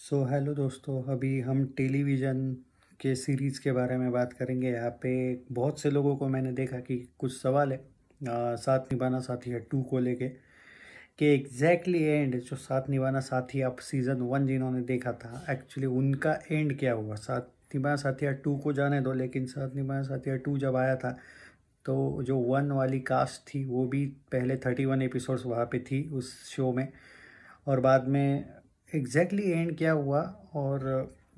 सो so, hello दोस्तों अभी हम टेलीविज़न के सीरीज़ के बारे में बात करेंगे यहाँ पे बहुत से लोगों को मैंने देखा कि कुछ सवाल है आ, साथ निभाना साथी है टू को लेके कि एग्जैक्टली एंड जो साथ निभाना साथी अब सीज़न वन जिन्होंने देखा था एक्चुअली उनका एंड क्या हुआ साथ निभाना साथिया टू को जाने दो लेकिन साथ निभाना साथिया टू जब आया था तो जो वन वाली कास्ट थी वो भी पहले थर्टी वन एपिसोड्स वहाँ पे थी उस शो में और बाद में एग्जैक्टली exactly एंड क्या हुआ और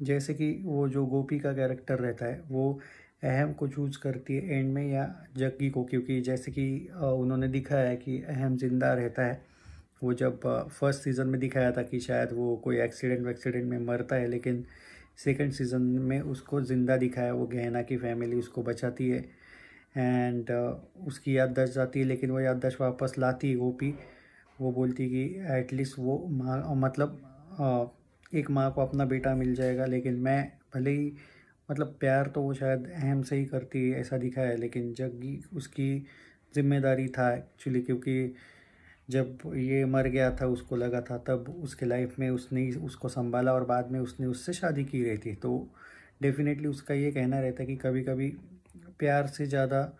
जैसे कि वो जो गोपी का कैरेक्टर रहता है वो अहम को चूज करती है एंड में या जग्गी को क्योंकि जैसे कि उन्होंने दिखाया है कि अहम जिंदा रहता है वो जब फर्स्ट सीज़न में दिखाया था कि शायद वो कोई एक्सीडेंट वैक्सीडेंट में मरता है लेकिन सेकंड सीज़न में उसको ज़िंदा दिखाया वो गहना की फैमिली उसको बचाती है एंड uh, उसकी याददाश्त जाती है लेकिन वो याददाश्त वापस लाती है गोपी वो बोलती कि एटलीस्ट वो मतलब एक माँ को अपना बेटा मिल जाएगा लेकिन मैं भले ही मतलब प्यार तो वो शायद अहम से ही करती है ऐसा दिखा है लेकिन जग्गी उसकी जिम्मेदारी था एक्चुअली क्योंकि जब ये मर गया था उसको लगा था तब उसके लाइफ में उसने उसको संभाला और बाद में उसने उससे शादी की रही थी तो डेफिनेटली उसका ये कहना रहता है कि कभी कभी प्यार से ज़्यादा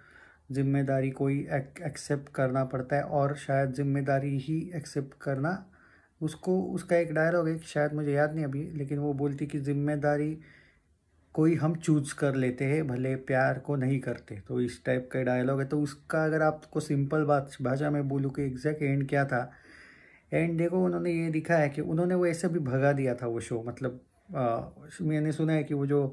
जिम्मेदारी कोई एक्सेप्ट करना पड़ता है और शायद जिम्मेदारी ही एक्सेप्ट करना उसको उसका एक डायलॉग है शायद मुझे याद नहीं अभी लेकिन वो बोलती कि जिम्मेदारी कोई हम चूज कर लेते हैं भले प्यार को नहीं करते तो इस टाइप का डायलॉग है तो उसका अगर आपको सिंपल बात भाषा में बोलूँ कि एग्जैक्ट एंड क्या था एंड देखो उन्होंने ये दिखा है कि उन्होंने वो ऐसे भी भगा दिया था वो शो मतलब आ, मैंने सुना है कि वो जो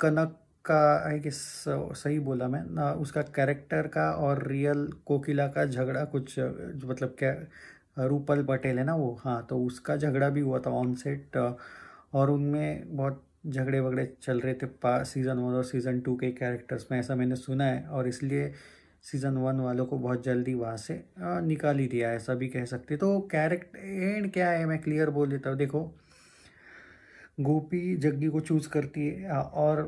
कनक का है कि सही बोला मैं ना उसका कैरेक्टर का और रियल कोकिला का झगड़ा कुछ मतलब क्या रूपल पटेल है ना वो हाँ तो उसका झगड़ा भी हुआ था ऑन सेट और उनमें बहुत झगड़े वगड़े चल रहे थे पा सीज़न वन और सीज़न टू के कैरेक्टर्स में ऐसा मैंने सुना है और इसलिए सीज़न वन वालों को बहुत जल्दी वहाँ से निकाल ही दिया ऐसा भी कह सकते तो कैरेक्ट एंड क्या है मैं क्लियर बोल देता हूँ देखो गोपी जग्गी को चूज़ करती है और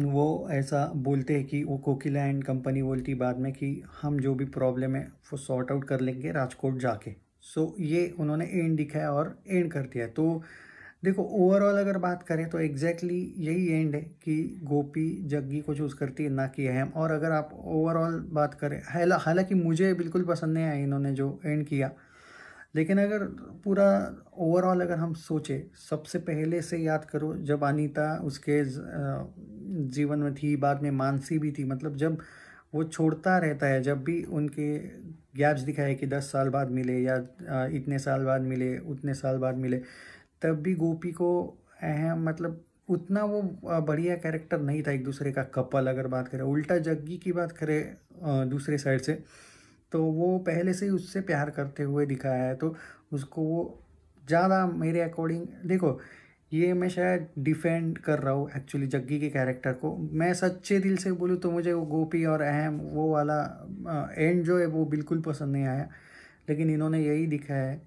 वो ऐसा बोलते हैं कि वो कोकिला एंड कंपनी बोलती बाद में कि हम जो भी प्रॉब्लम है वो सॉर्ट आउट कर लेंगे राजकोट जाके सो so, ये उन्होंने एंड दिखाया और एंड कर दिया तो देखो ओवरऑल अगर बात करें तो एग्जैक्टली exactly यही एंड है कि गोपी जग्गी को चूज़ करती है ना कि अहम और अगर आप ओवरऑल बात करें हालांकि मुझे बिल्कुल पसंद नहीं आया इन्होंने जो एंड किया लेकिन अगर पूरा ओवरऑल अगर हम सोचे सबसे पहले से याद करो जब अनीता उसके जीवन में थी बाद में मानसी भी थी मतलब जब वो छोड़ता रहता है जब भी उनके गैप्स दिखाए कि दस साल बाद मिले या इतने साल बाद मिले उतने साल बाद मिले तब भी गोपी को अहम मतलब उतना वो बढ़िया कैरेक्टर नहीं था एक दूसरे का कपल अगर बात करें उल्टा जग्गी की बात करें दूसरे साइड से तो वो पहले से ही उससे प्यार करते हुए दिखाया है तो उसको वो ज़्यादा मेरे अकॉर्डिंग देखो ये मैं शायद डिफेंड कर रहा हूँ एक्चुअली जग्गी के कैरेक्टर को मैं सच्चे दिल से बोलूँ तो मुझे वो गोपी और अहम वो वाला एंड जो है वो बिल्कुल पसंद नहीं आया लेकिन इन्होंने यही दिखाया है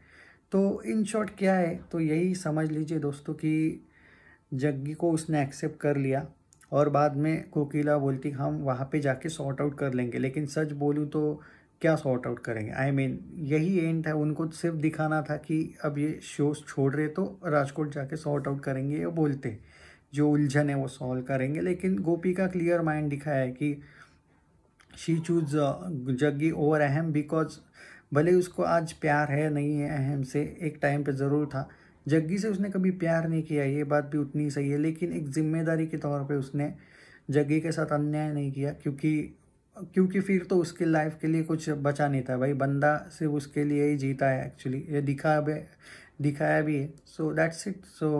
तो इन शॉर्ट क्या है तो यही समझ लीजिए दोस्तों कि जग्गी को उसने एक्सेप्ट कर लिया और बाद में कोकिला बोलती हम वहाँ पे जाके सॉर्ट आउट कर लेंगे लेकिन सच बोलूँ तो क्या सॉर्ट आउट करेंगे आई I मीन mean, यही एंड था उनको सिर्फ दिखाना था कि अब ये शोज छोड़ रहे तो राजकोट जाके सॉर्ट आउट करेंगे या बोलते जो उलझन है वो सॉल्व करेंगे लेकिन गोपी का क्लियर माइंड दिखाया है कि she choose Jaggi over Aham because भले उसको आज प्यार है नहीं है अहम से एक टाइम पे ज़रूर था जग्गी से उसने कभी प्यार नहीं किया ये बात भी उतनी सही है लेकिन एक जिम्मेदारी के तौर पे उसने जग्गी के साथ अन्याय नहीं किया क्योंकि क्योंकि फिर तो उसके लाइफ के लिए कुछ बचा नहीं था भाई बंदा सिर्फ उसके लिए ही जीता है एक्चुअली ये दिखा भी दिखाया भी है सो दैट्स इट सो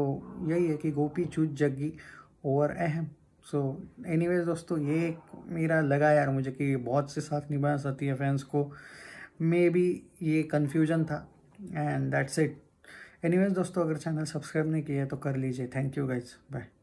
यही है कि गोपी चूज जग्गी और अहम सो एनी दोस्तों ये मेरा लगा यार मुझे कि बहुत से साथ निभा सकती है फैंस को मे भी ये कन्फ्यूजन था एंड दैट्स इट एनी दोस्तों अगर चैनल सब्सक्राइब नहीं किया है तो कर लीजिए थैंक यू गाइज बाय